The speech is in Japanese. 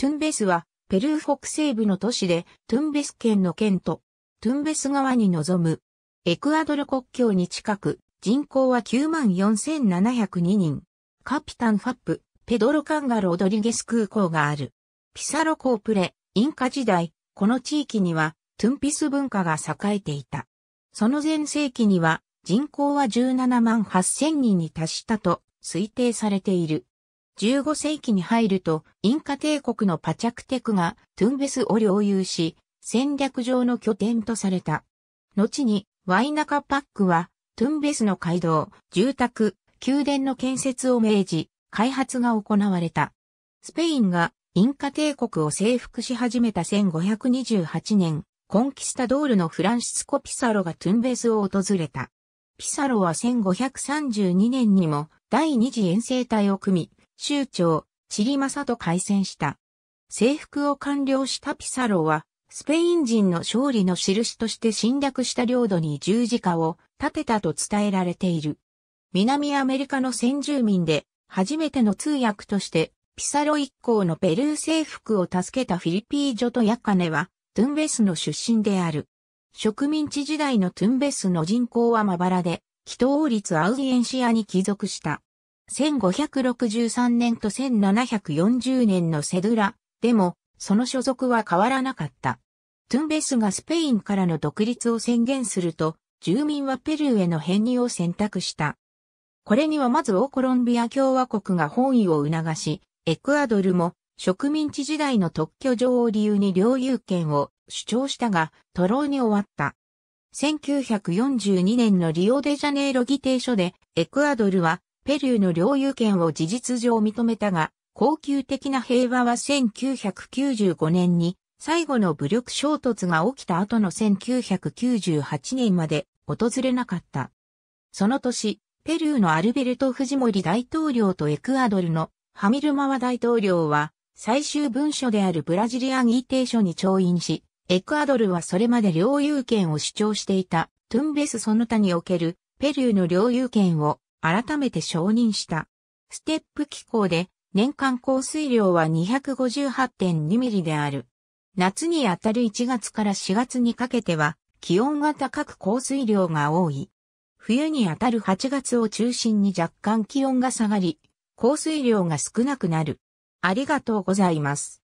トゥンベスは、ペルー北西部の都市で、トゥンベス県の県と、トゥンベス川に臨む。エクアドル国境に近く、人口は94,702人。カピタンファップ、ペドロカンガロドリゲス空港がある。ピサロコープレ、インカ時代、この地域には、トゥンピス文化が栄えていた。その前世紀には、人口は17万8000人に達したと推定されている。15世紀に入ると、インカ帝国のパチャクテクがトゥンベスを領有し、戦略上の拠点とされた。後に、ワイナカパックは、トゥンベスの街道、住宅、宮殿の建設を命じ、開発が行われた。スペインがインカ帝国を征服し始めた1528年、コンキスタドールのフランシスコ・ピサロがトゥンベスを訪れた。ピサロは1532年にも第二次遠征隊を組み、州長、チリマサと開戦した。征服を完了したピサロは、スペイン人の勝利の印として侵略した領土に十字架を建てたと伝えられている。南アメリカの先住民で初めての通訳としてピサロ一行のペルー征服を助けたフィリピージョとヤカネはトゥンベスの出身である。植民地時代のトゥンベスの人口はまばらで、祈祷率アウディエンシアに帰属した。1563年と1740年のセドゥラでもその所属は変わらなかった。トゥンベスがスペインからの独立を宣言すると住民はペルーへの編入を選択した。これにはまずオコロンビア共和国が本位を促し、エクアドルも植民地時代の特許上を理由に領有権を主張したが、徒労に終わった。1942年のリオデジャネイロ議定書で、エクアドルはペルーの領有権を事実上認めたが、恒久的な平和は1995年に最後の武力衝突が起きた後の1998年まで訪れなかった。その年、ペルーのアルベルト・フジモリ大統領とエクアドルのハミルマワ大統領は最終文書であるブラジリアン議定書に調印し、エクアドルはそれまで領有権を主張していたトゥンベスその他におけるペルーの領有権を改めて承認した。ステップ気候で年間降水量は258.2ミリである。夏にあたる1月から4月にかけては気温が高く降水量が多い。冬にあたる8月を中心に若干気温が下がり、降水量が少なくなる。ありがとうございます。